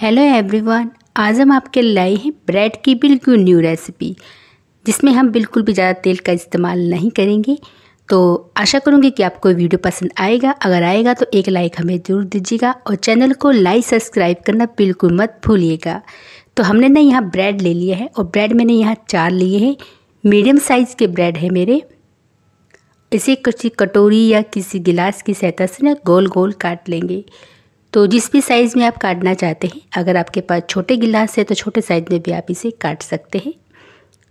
hello everyone आज हम आपके लाए हैं ब्रेड की बिल्कुल न्यू रेसिपी जिसमें हम बिल्कुल भी ज़्यादा तेल का इस्तेमाल नहीं करेंगे तो आशा करूँगी कि आपको वीडियो पसंद आएगा अगर आएगा तो एक लाइक हमें ज़रूर दीजिएगा और चैनल को लाइक सब्सक्राइब करना बिल्कुल मत भूलिएगा तो हमने ना यहाँ ब्रेड ले लिया है और ब्रेड मैंने यहाँ चार लिए हैं मीडियम साइज़ के ब्रेड है मेरे इसे किसी कटोरी या किसी गिलास की सहायता से ना गोल गोल काट लेंगे तो जिस भी साइज़ में आप काटना चाहते हैं अगर आपके पास छोटे गिलास है तो छोटे साइज़ में भी आप इसे काट सकते हैं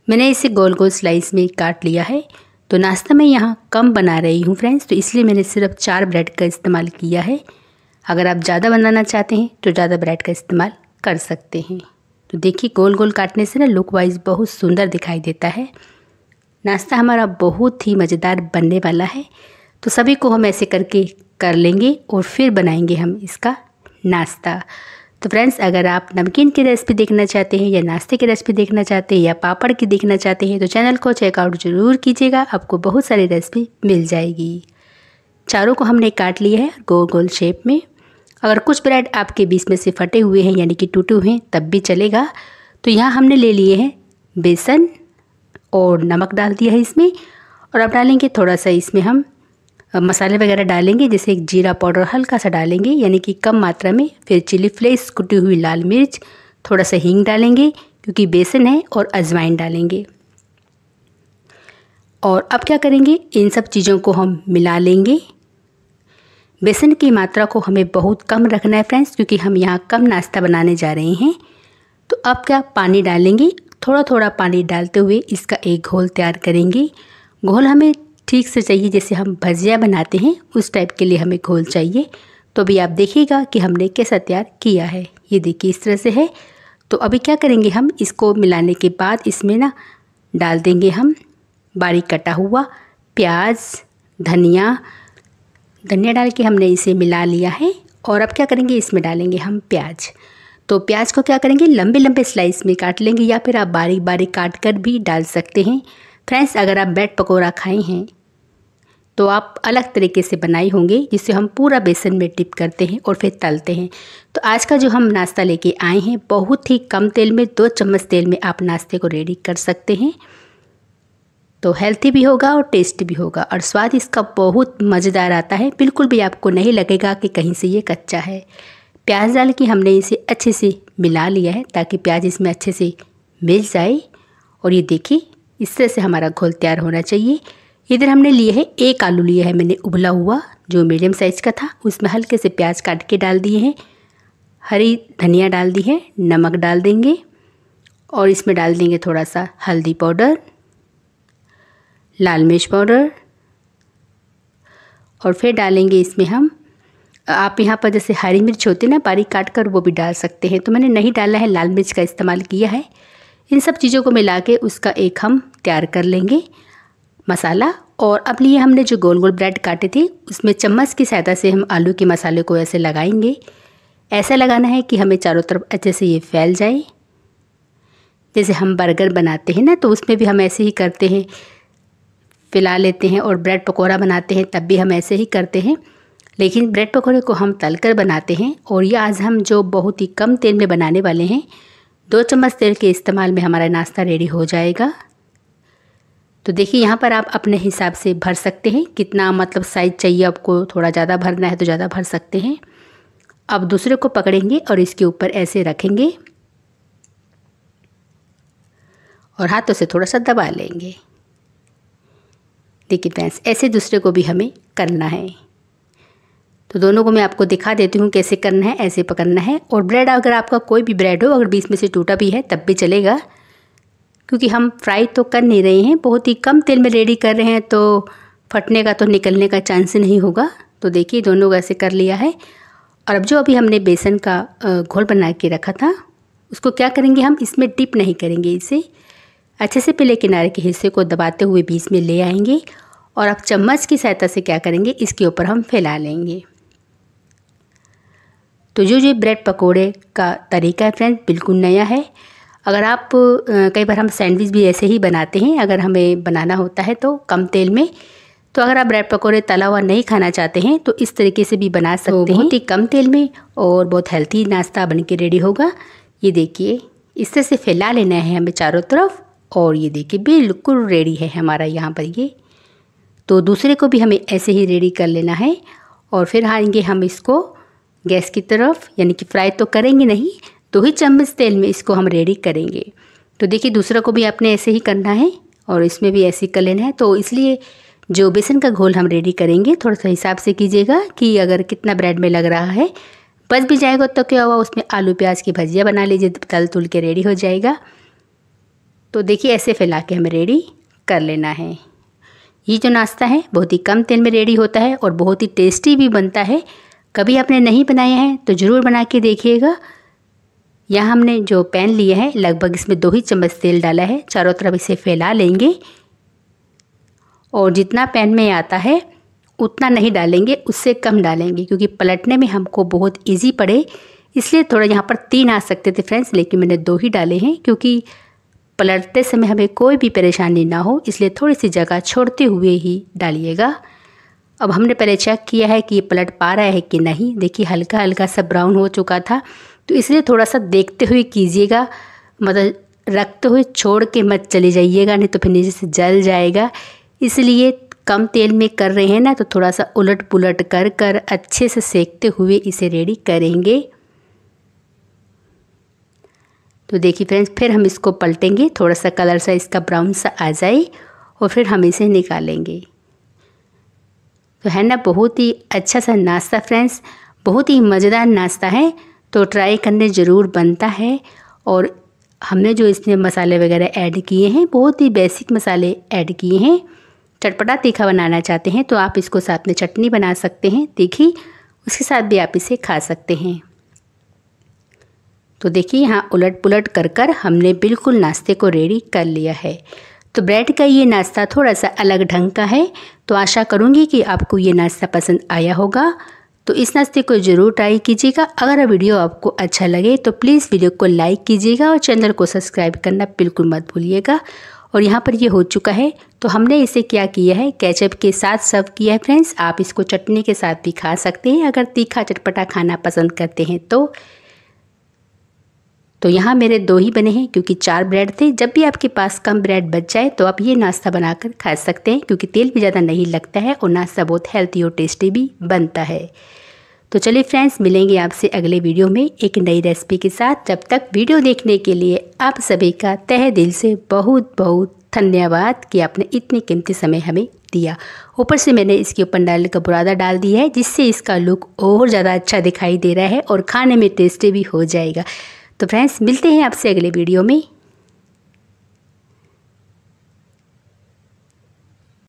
मैंने इसे गोल गोल स्लाइस में काट लिया है तो नाश्ता मैं यहाँ कम बना रही हूँ फ्रेंड्स तो इसलिए मैंने सिर्फ चार ब्रेड का इस्तेमाल किया है अगर आप ज़्यादा बनाना चाहते हैं तो ज़्यादा ब्रेड का इस्तेमाल कर सकते हैं तो देखिए गोल गोल काटने से ना लुक वाइज बहुत सुंदर दिखाई देता है नाश्ता हमारा बहुत ही मज़ेदार बनने वाला है तो सभी को हम ऐसे करके कर लेंगे और फिर बनाएंगे हम इसका नाश्ता तो फ्रेंड्स अगर आप नमकीन की रेसिपी देखना चाहते हैं या नाश्ते की रेसिपी देखना चाहते हैं या पापड़ की देखना चाहते हैं तो चैनल को चेकआउट ज़रूर कीजिएगा आपको बहुत सारी रेसिपी मिल जाएगी चारों को हमने काट लिया है गोल गोल शेप में अगर कुछ ब्रेड आपके बीच में से फटे हुए हैं यानी कि टूटे हुए हैं तब भी चलेगा तो यहाँ हमने ले लिए हैं बेसन और नमक डाल दिया है इसमें और अब डालेंगे थोड़ा सा इसमें हम मसाले वगैरह डालेंगे जैसे एक जीरा पाउडर हल्का सा डालेंगे यानी कि कम मात्रा में फिर चिली फ्लेक्स कुटी हुई लाल मिर्च थोड़ा सा हींग डालेंगे क्योंकि बेसन है और अजवाइन डालेंगे और अब क्या करेंगे इन सब चीज़ों को हम मिला लेंगे बेसन की मात्रा को हमें बहुत कम रखना है फ्रेंड्स क्योंकि हम यहाँ कम नाश्ता बनाने जा रहे हैं तो अब क्या पानी डालेंगे थोड़ा थोड़ा पानी डालते हुए इसका एक घोल तैयार करेंगे घोल हमें ठीक से चाहिए जैसे हम भजिया बनाते हैं उस टाइप के लिए हमें घोल चाहिए तो अभी आप देखिएगा कि हमने कैसा तैयार किया है ये देखिए इस तरह से है तो अभी क्या करेंगे हम इसको मिलाने के बाद इसमें ना डाल देंगे हम बारीक कटा हुआ प्याज धनिया धनिया डाल के हमने इसे मिला लिया है और अब क्या करेंगे इसमें डालेंगे हम प्याज तो प्याज को क्या करेंगे लंबे लंबे स्लाइस में काट लेंगे या फिर आप बारीक बारीक काट कर भी डाल सकते हैं फ्रेंड्स अगर आप ब्रेड पकौड़ा खाए हैं तो आप अलग तरीके से बनाए होंगे जिसे हम पूरा बेसन में डिप करते हैं और फिर तलते हैं तो आज का जो हम नाश्ता लेके आए हैं बहुत ही कम तेल में दो चम्मच तेल में आप नाश्ते को रेडी कर सकते हैं तो हेल्थी भी होगा और टेस्टी भी होगा और स्वाद इसका बहुत मज़ेदार आता है बिल्कुल भी आपको नहीं लगेगा कि कहीं से ये कच्चा है प्याज डाल के हमने इसे अच्छे से मिला लिया है ताकि प्याज इसमें अच्छे से मिल जाए और ये देखिए इस तरह से हमारा घोल तैयार होना चाहिए इधर हमने लिए है एक आलू लिया है मैंने उबला हुआ जो मीडियम साइज़ का था उसमें हल्के से प्याज काट के डाल दिए हैं हरी धनिया डाल दी है नमक डाल देंगे और इसमें डाल देंगे थोड़ा सा हल्दी पाउडर लाल मिर्च पाउडर और फिर डालेंगे इसमें हम आप यहाँ पर जैसे हरी मिर्च होती है ना बारीक काट कर वो भी डाल सकते हैं तो मैंने नहीं डाला है लाल मिर्च का इस्तेमाल किया है इन सब चीज़ों को मिला के उसका एक हम तैयार कर लेंगे मसाला और अब लिए हमने जो गोल गोल ब्रेड काटे थे उसमें चम्मच की सहायता से हम आलू के मसाले को ऐसे लगाएंगे ऐसा लगाना है कि हमें चारों तरफ अच्छे से ये फैल जाए जैसे हम बर्गर बनाते हैं ना तो उसमें भी हम ऐसे ही करते हैं फैला लेते हैं और ब्रेड पकौड़ा बनाते हैं तब भी हम ऐसे ही करते हैं लेकिन ब्रेड पकौड़े को हम तल कर बनाते हैं और ये आज हम जो बहुत ही कम तेल में बनाने वाले हैं दो चम्मच तेल के इस्तेमाल में हमारा नाश्ता रेडी हो जाएगा तो देखिए यहाँ पर आप अपने हिसाब से भर सकते हैं कितना मतलब साइज़ चाहिए आपको थोड़ा ज़्यादा भरना है तो ज़्यादा भर सकते हैं अब दूसरे को पकड़ेंगे और इसके ऊपर ऐसे रखेंगे और हाथों से थोड़ा सा दबा लेंगे देखिए फ्रेंड्स ऐसे दूसरे को भी हमें करना है तो दोनों को मैं आपको दिखा देती हूँ कैसे करना है ऐसे पकड़ना है और ब्रेड अगर आपका कोई भी ब्रेड हो अगर बीच में से टूटा भी है तब भी चलेगा क्योंकि हम फ्राई तो कर नहीं रहे हैं बहुत ही कम तेल में रेडी कर रहे हैं तो फटने का तो निकलने का चांस नहीं होगा तो देखिए दोनों को ऐसे कर लिया है और अब जो अभी हमने बेसन का घोल बना के रखा था उसको क्या करेंगे हम इसमें डिप नहीं करेंगे इसे अच्छे से पहले किनारे के हिस्से को दबाते हुए बीच में ले आएंगे और अब चम्मच की सहायता से क्या करेंगे इसके ऊपर हम फैला लेंगे तो जो जो ब्रेड पकोड़े का तरीका है फ्रेंड्स बिल्कुल नया है अगर आप कई बार हम सैंडविच भी ऐसे ही बनाते हैं अगर हमें बनाना होता है तो कम तेल में तो अगर आप ब्रेड पकौड़े तला हुआ नहीं खाना चाहते हैं तो इस तरीके से भी बना तो सकते तो हैं बहुत ही कम तेल में और बहुत हेल्थी नाश्ता बन के रेडी होगा ये देखिए इस तरह से फैला लेना है हमें चारों तरफ और ये देखिए बिल्कुल रेडी है हमारा यहाँ पर ये तो दूसरे को भी हमें ऐसे ही रेडी कर लेना है और फिर आएंगे हम इसको गैस की तरफ यानी कि फ्राई तो करेंगे नहीं दो तो ही चम्मच तेल में इसको हम रेडी करेंगे तो देखिए दूसरा को भी आपने ऐसे ही करना है और इसमें भी ऐसे कर लेना है तो इसलिए जो बेसन का घोल हम रेडी करेंगे थोड़ा सा हिसाब से कीजिएगा कि अगर कितना ब्रेड में लग रहा है बच भी जाएगा तो क्या हुआ उसमें आलू प्याज की भजिया बना लीजिए तल तुल के रेडी हो जाएगा तो देखिए ऐसे फैला के हमें रेडी कर लेना है ये जो नाश्ता है बहुत ही कम तेल में रेडी होता है और बहुत ही टेस्टी भी बनता है कभी आपने नहीं बनाए हैं तो ज़रूर बना के देखिएगा यहाँ हमने जो पैन लिया है लगभग इसमें दो ही चम्मच तेल डाला है चारों तरफ इसे फैला लेंगे और जितना पैन में आता है उतना नहीं डालेंगे उससे कम डालेंगे क्योंकि पलटने में हमको बहुत इजी पड़े इसलिए थोड़ा यहाँ पर तीन आ सकते थे फ्रेंड्स लेकिन मैंने दो ही डाले हैं क्योंकि पलटते समय हमें कोई भी परेशानी ना हो इसलिए थोड़ी सी जगह छोड़ते हुए ही डालिएगा अब हमने पहले चेक किया है कि ये पलट पा रहा है कि नहीं देखिए हल्का हल्का सा ब्राउन हो चुका था तो इसलिए थोड़ा सा देखते हुए कीजिएगा मतलब रखते हुए छोड़ के मत चले जाइएगा नहीं तो फिर नीचे से जल जाएगा इसलिए कम तेल में कर रहे हैं ना तो थोड़ा सा उलट पुलट कर कर अच्छे से सेकते हुए इसे रेडी करेंगे तो देखिए फ्रेंड्स फिर हम इसको पलटेंगे थोड़ा सा कलर सा इसका ब्राउन सा आ जाए और फिर हम इसे निकालेंगे तो है ना बहुत ही अच्छा सा नाश्ता फ्रेंड्स बहुत ही मज़ेदार नाश्ता है तो ट्राई करने ज़रूर बनता है और हमने जो इसमें मसाले वगैरह ऐड किए हैं बहुत ही बेसिक मसाले ऐड किए हैं चटपटा तीखा बनाना चाहते हैं तो आप इसको साथ में चटनी बना सकते हैं तीखी उसके साथ भी आप इसे खा सकते हैं तो देखिए यहाँ उलट पुलट कर कर हमने बिल्कुल नाश्ते को रेडी कर लिया है तो ब्रेड का ये नाश्ता थोड़ा सा अलग ढंग का है तो आशा करूँगी कि आपको ये नाश्ता पसंद आया होगा तो इस नाश्ते को ज़रूर ट्राई कीजिएगा अगर वीडियो आपको अच्छा लगे तो प्लीज़ वीडियो को लाइक कीजिएगा और चैनल को सब्सक्राइब करना बिल्कुल मत भूलिएगा और यहाँ पर ये हो चुका है तो हमने इसे क्या किया है कैचअप के साथ सर्व किया है फ्रेंड्स आप इसको चटनी के साथ भी खा सकते हैं अगर तीखा चटपटा खाना पसंद करते हैं तो तो यहाँ मेरे दो ही बने हैं क्योंकि चार ब्रेड थे जब भी आपके पास कम ब्रेड बच जाए तो आप ये नाश्ता बनाकर खा सकते हैं क्योंकि तेल भी ज़्यादा नहीं लगता है और नाश्ता बहुत हेल्थी और टेस्टी भी बनता है तो चलिए फ्रेंड्स मिलेंगे आपसे अगले वीडियो में एक नई रेसिपी के साथ जब तक वीडियो देखने के लिए आप सभी का तह दिल से बहुत बहुत धन्यवाद कि आपने इतने कीमती समय हमें दिया ऊपर से मैंने इसके ऊपर नारियल का बुरादा डाल दिया है जिससे इसका लुक और ज़्यादा अच्छा दिखाई दे रहा है और खाने में टेस्टी भी हो जाएगा तो फ्रेंड्स मिलते हैं आपसे अगले वीडियो में